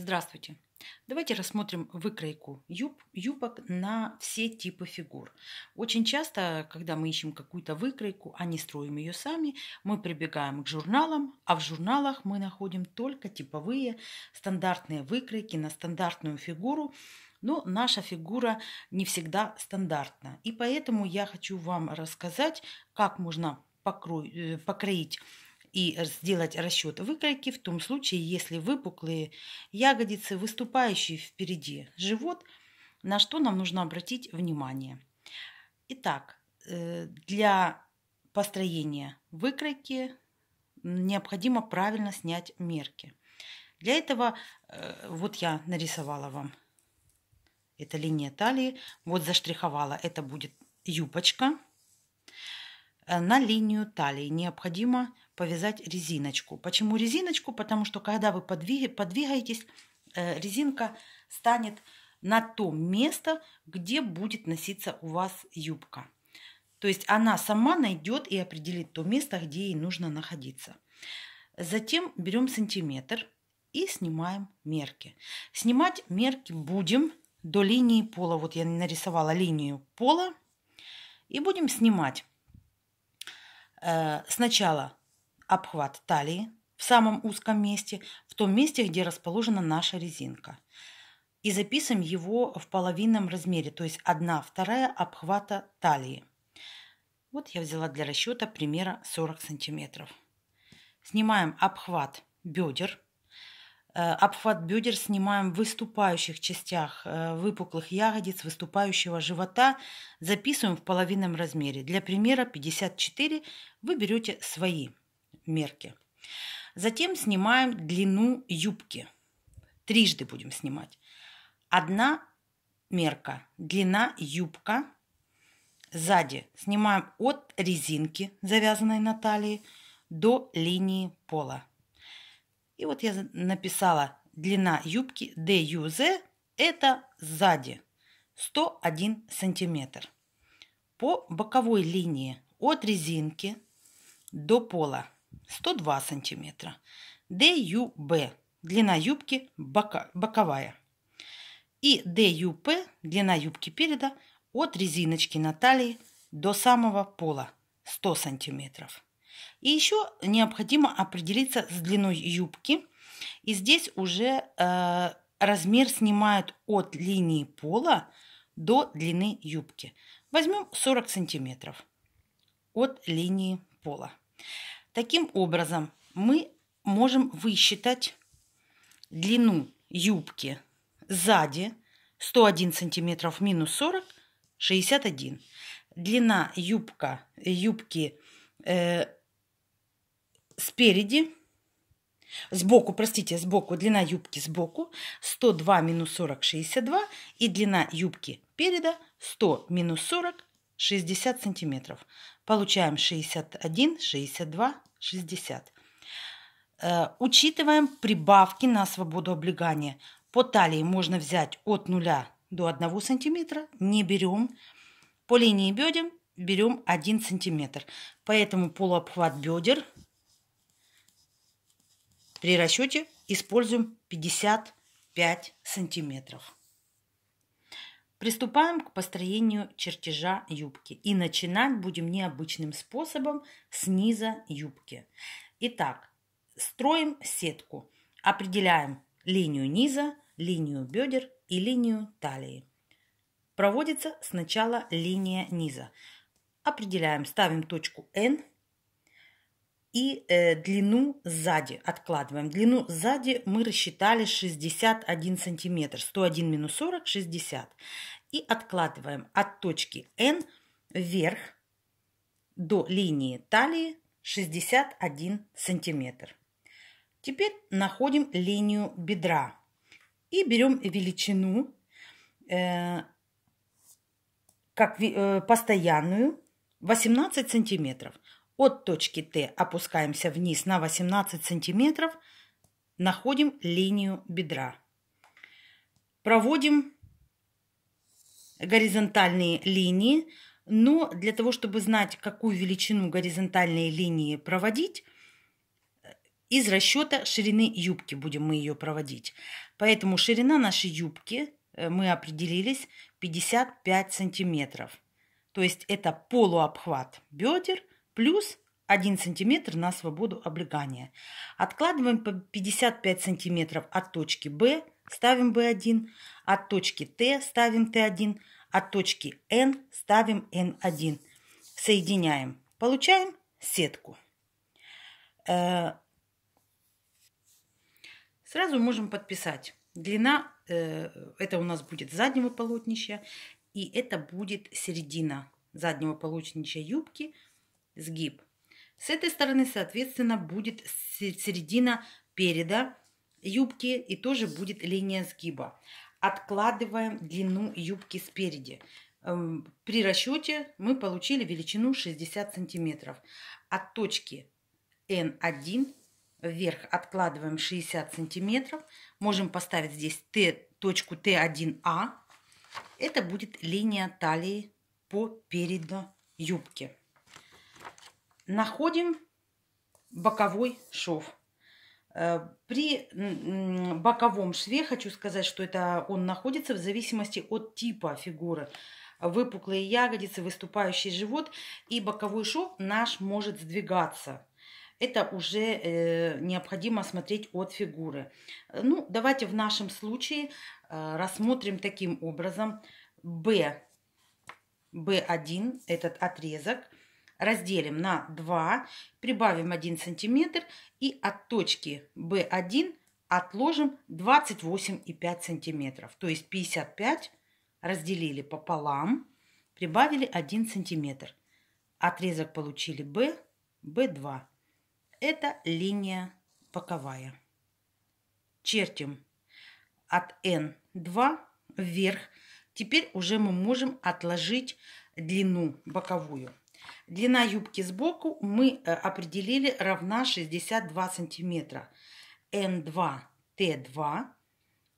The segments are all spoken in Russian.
Здравствуйте! Давайте рассмотрим выкройку юб, юбок на все типы фигур. Очень часто, когда мы ищем какую-то выкройку, а не строим ее сами, мы прибегаем к журналам, а в журналах мы находим только типовые стандартные выкройки на стандартную фигуру, но наша фигура не всегда стандартна. И поэтому я хочу вам рассказать, как можно э, покроить и сделать расчет выкройки в том случае, если выпуклые ягодицы, выступающие впереди живот, на что нам нужно обратить внимание. Итак, э, для построения выкройки необходимо правильно снять мерки. Для этого э, вот я нарисовала вам это линия талии, вот заштриховала, это будет юбочка. Э, на линию талии необходимо повязать резиночку. Почему резиночку? Потому что когда вы подвиг, подвигаетесь, э, резинка станет на то место, где будет носиться у вас юбка. То есть она сама найдет и определит то место, где ей нужно находиться. Затем берем сантиметр и снимаем мерки. Снимать мерки будем до линии пола. Вот я нарисовала линию пола и будем снимать. Э, сначала обхват талии в самом узком месте, в том месте, где расположена наша резинка. И записываем его в половинном размере, то есть 1 вторая обхвата талии. Вот я взяла для расчета примера 40 сантиметров. Снимаем обхват бедер. Э, обхват бедер снимаем в выступающих частях э, выпуклых ягодиц, выступающего живота. Записываем в половинном размере. Для примера 54 вы берете свои мерки. Затем снимаем длину юбки. Трижды будем снимать. Одна мерка, длина юбка. Сзади снимаем от резинки, завязанной на талии, до линии пола. И вот я написала длина юбки DUZ, это сзади 101 сантиметр. По боковой линии от резинки до пола 102 см. ДЮБ – длина юбки бока, боковая. И ДЮП – длина юбки переда от резиночки на талии до самого пола – 100 см. И еще необходимо определиться с длиной юбки. И здесь уже э, размер снимают от линии пола до длины юбки. Возьмем 40 сантиметров от линии пола. Таким образом, мы можем высчитать длину юбки сзади 101 сантиметров минус 40 61 длина юбка юбки э, спереди сбоку простите сбоку длина юбки сбоку 102 минус 40 62 и длина юбки переда 100 минус 40 60 сантиметров получаем 61 62 60. Э, учитываем прибавки на свободу облегания. По талии можно взять от 0 до 1 см, не берем. По линии бедер берем 1 см. Поэтому полуобхват бедер при расчете используем 55 сантиметров. Приступаем к построению чертежа юбки. И начинать будем необычным способом с низа юбки. Итак, строим сетку. Определяем линию низа, линию бедер и линию талии. Проводится сначала линия низа. Определяем, ставим точку N и э, длину сзади откладываем. Длину сзади мы рассчитали 61 сантиметр. 101 минус 40 – 60. И откладываем от точки N вверх до линии талии 61 сантиметр. Теперь находим линию бедра и берем величину э, как э, постоянную 18 сантиметров. От точки Т опускаемся вниз на 18 сантиметров, находим линию бедра. Проводим горизонтальные линии, но для того, чтобы знать, какую величину горизонтальной линии проводить, из расчета ширины юбки будем мы ее проводить. Поэтому ширина нашей юбки э, мы определились 55 сантиметров. То есть это полуобхват бедер плюс 1 см на свободу облегания. Откладываем по 55 см от точки B, ставим B1, от точки Т ставим Т1, от точки N ставим N1. Соединяем. Получаем сетку. Э, сразу можем подписать. Длина, э, это у нас будет заднего полотнища, и это будет середина заднего полотнища юбки – сгиб. С этой стороны, соответственно, будет середина переда юбки и тоже будет линия сгиба. Откладываем длину юбки спереди. Эм, при расчете мы получили величину 60 сантиметров. От точки N1 вверх откладываем 60 сантиметров. Можем поставить здесь Т, точку Т1А. Это будет линия талии по переду юбки находим боковой шов. Э, при боковом шве хочу сказать, что это он находится в зависимости от типа фигуры. Выпуклые ягодицы, выступающий живот и боковой шов наш может сдвигаться. Это уже э, необходимо смотреть от фигуры. Ну, давайте в нашем случае э, рассмотрим таким образом. б б 1 этот отрезок – разделим на 2, прибавим 1 сантиметр и от точки B1 отложим 28,5 сантиметров. То есть 55 разделили пополам, прибавили 1 сантиметр. Отрезок получили B, B2. Это линия боковая. Чертим от N2 вверх. Теперь уже мы можем отложить длину боковую. Длина юбки сбоку мы э, определили равна 62 сантиметра. М2, Т2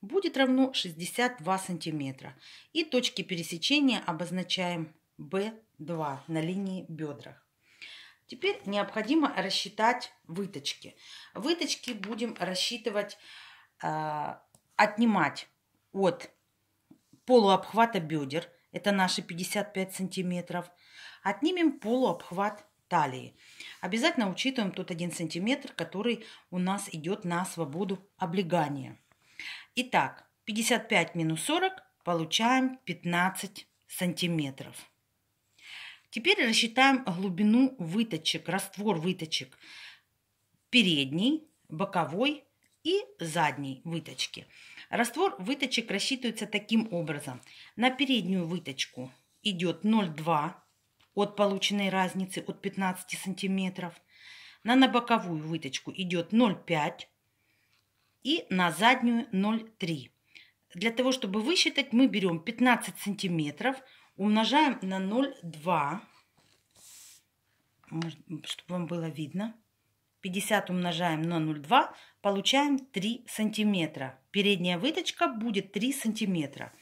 будет равно 62 сантиметра. И точки пересечения обозначаем B2 на линии бедрах. Теперь необходимо рассчитать выточки. Выточки будем рассчитывать, э, отнимать от полуобхвата бедер, это наши 55 сантиметров, Отнимем полуобхват талии. Обязательно учитываем тот один сантиметр, который у нас идет на свободу облегания. Итак, 55 минус 40 получаем 15 сантиметров. Теперь рассчитаем глубину выточек, раствор выточек передней, боковой и задней выточки. Раствор выточек рассчитывается таким образом. На переднюю выточку идет 0,2 от полученной разницы от 15 сантиметров. На на боковую выточку идет 0,5 и на заднюю 0,3. Для того, чтобы высчитать, мы берем 15 сантиметров, умножаем на 0,2, чтобы вам было видно. 50 умножаем на 0,2, получаем 3 сантиметра. Передняя выточка будет 3 сантиметра.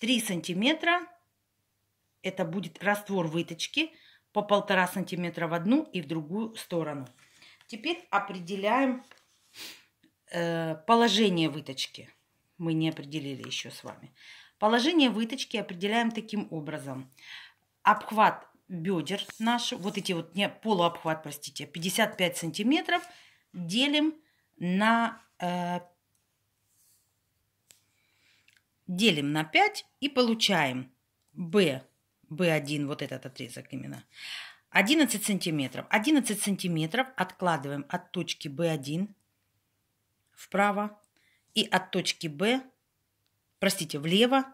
3 сантиметра это будет раствор выточки по полтора сантиметра в одну и в другую сторону. Теперь определяем э, положение выточки. Мы не определили еще с вами. Положение выточки определяем таким образом. Обхват бедер наш, вот эти вот, не, полуобхват, простите, 55 сантиметров, делим на, э, делим на 5 и получаем B B1, вот этот отрезок именно. 11 сантиметров. 11 сантиметров откладываем от точки B1 вправо и от точки B, простите, влево,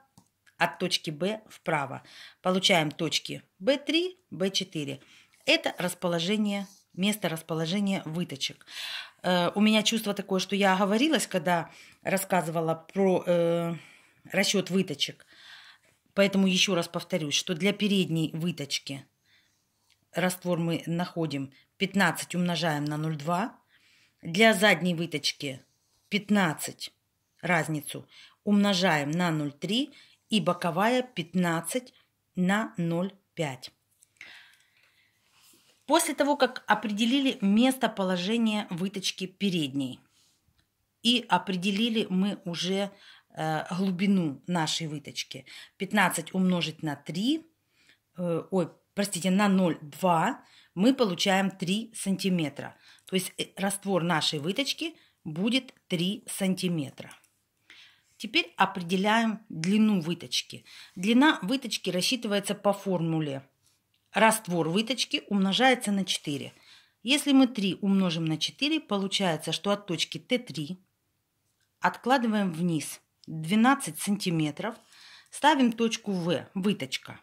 от точки B вправо. Получаем точки B3, B4. Это расположение, место расположения выточек. Э, у меня чувство такое, что я оговорилась, когда рассказывала про э, расчет выточек. Поэтому еще раз повторюсь, что для передней выточки раствор мы находим 15 умножаем на 0,2. Для задней выточки 15 разницу умножаем на 0,3 и боковая 15 на 0,5. После того, как определили местоположение выточки передней и определили мы уже Э, глубину нашей выточки. 15 умножить на 3, э, ой, простите, на 0,2 мы получаем 3 сантиметра. То есть э, раствор нашей выточки будет 3 сантиметра. Теперь определяем длину выточки. Длина выточки рассчитывается по формуле. Раствор выточки умножается на 4. Если мы 3 умножим на 4, получается, что от точки Т3 откладываем вниз – 12 сантиметров. Ставим точку В, выточка.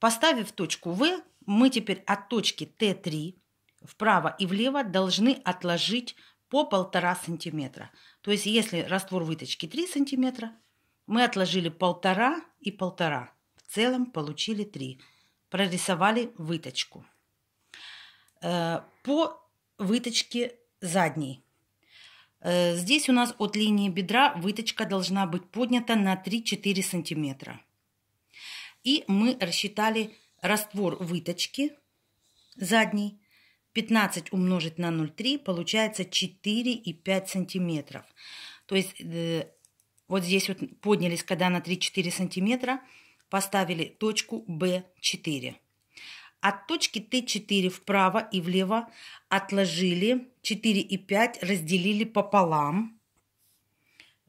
Поставив точку В, мы теперь от точки Т3 вправо и влево должны отложить по полтора сантиметра. То есть если раствор выточки 3 сантиметра, мы отложили полтора и полтора. В целом получили 3. Прорисовали выточку. Э, по выточке задней Э, здесь у нас от линии бедра выточка должна быть поднята на 3-4 сантиметра. И мы рассчитали раствор выточки задней. 15 умножить на 0,3 получается 4,5 сантиметров. То есть э, вот здесь вот поднялись, когда на 3-4 сантиметра, поставили точку B4. От точки Т4 вправо и влево отложили 4 и 5, разделили пополам.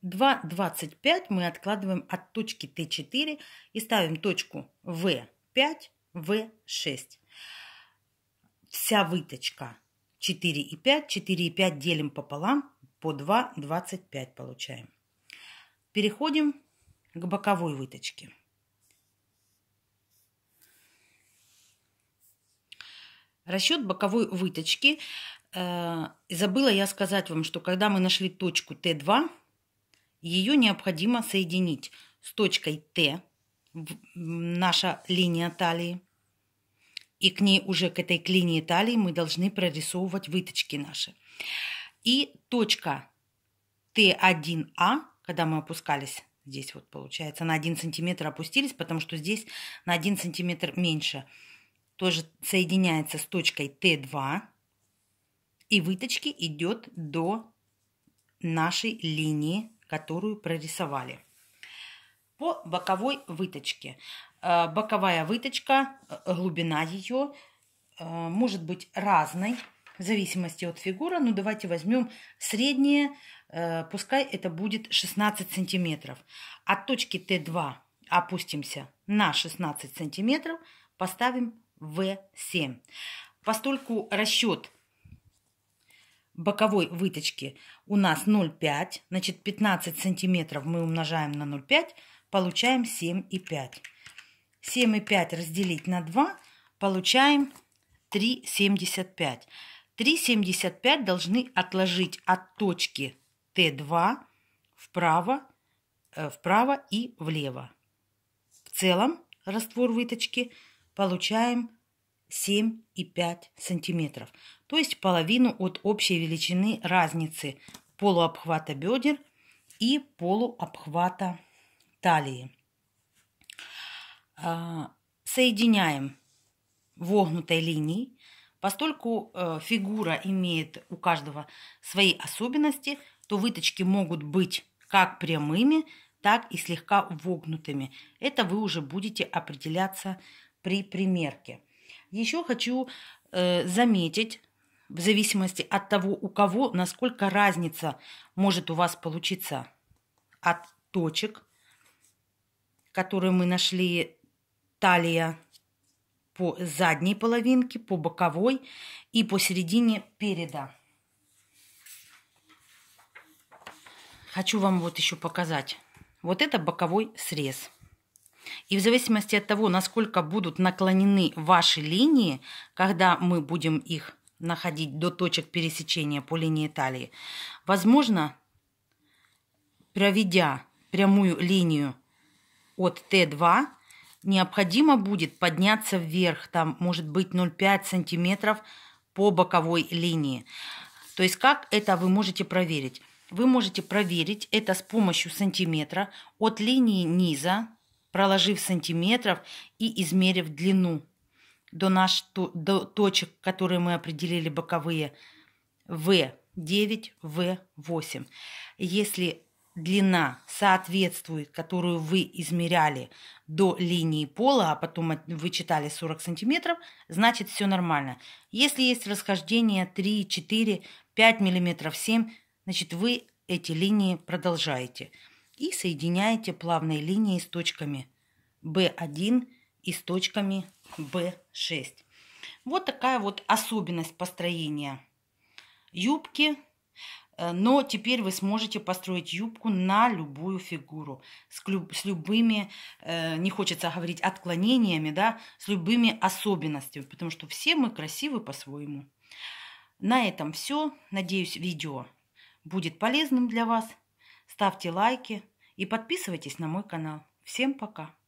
2,25 мы откладываем от точки Т4 и ставим точку В5, В6. Вся выточка 4 и 5, 4 и 5 делим пополам, по 2,25 получаем. Переходим к боковой выточке. Расчет боковой выточки. Э, забыла я сказать вам, что когда мы нашли точку Т2, ее необходимо соединить с точкой Т, наша линия талии. И к ней уже, к этой к линии талии, мы должны прорисовывать выточки наши. И точка Т1А, когда мы опускались, здесь вот получается на 1 сантиметр опустились, потому что здесь на 1 сантиметр меньше – тоже соединяется с точкой Т2, и выточки идет до нашей линии, которую прорисовали. По боковой выточке. Э, боковая выточка, э, глубина ее э, может быть разной в зависимости от фигуры. но ну, давайте возьмем среднее, пускай это будет 16 сантиметров. От точки Т2 опустимся на 16 сантиметров, поставим в7. Поскольку расчет боковой выточки у нас 0,5, значит 15 сантиметров мы умножаем на 0,5, получаем 7,5. 7,5 разделить на 2, получаем 3,75. 3,75 должны отложить от точки Т2 вправо, э, вправо и влево. В целом раствор выточки – получаем 7,5 сантиметров, то есть половину от общей величины разницы полуобхвата бедер и полуобхвата талии. А, соединяем вогнутой линией. Поскольку э, фигура имеет у каждого свои особенности, то выточки могут быть как прямыми, так и слегка вогнутыми. Это вы уже будете определяться при примерке. Еще хочу э, заметить, в зависимости от того, у кого, насколько разница может у вас получиться от точек, которые мы нашли, талия по задней половинке, по боковой и по середине переда. Хочу вам вот еще показать. Вот это боковой срез. И в зависимости от того, насколько будут наклонены ваши линии, когда мы будем их находить до точек пересечения по линии талии, возможно, проведя прямую линию от Т2, необходимо будет подняться вверх, там может быть 0,5 сантиметров по боковой линии. То есть как это вы можете проверить? Вы можете проверить это с помощью сантиметра от линии низа проложив сантиметров и измерив длину до, наш, до точек, которые мы определили боковые, V9, V8. Если длина соответствует, которую вы измеряли до линии пола, а потом вы читали 40 сантиметров, значит все нормально. Если есть расхождение 3, 4, 5 миллиметров, 7, значит вы эти линии продолжаете и соединяете плавной линией с точками B1 и с точками B6. Вот такая вот особенность построения юбки. Э, но теперь вы сможете построить юбку на любую фигуру, с, люб, с любыми, э, не хочется говорить отклонениями, да, с любыми особенностями, потому что все мы красивы по-своему. На этом все. Надеюсь, видео будет полезным для вас. Ставьте лайки и подписывайтесь на мой канал. Всем пока!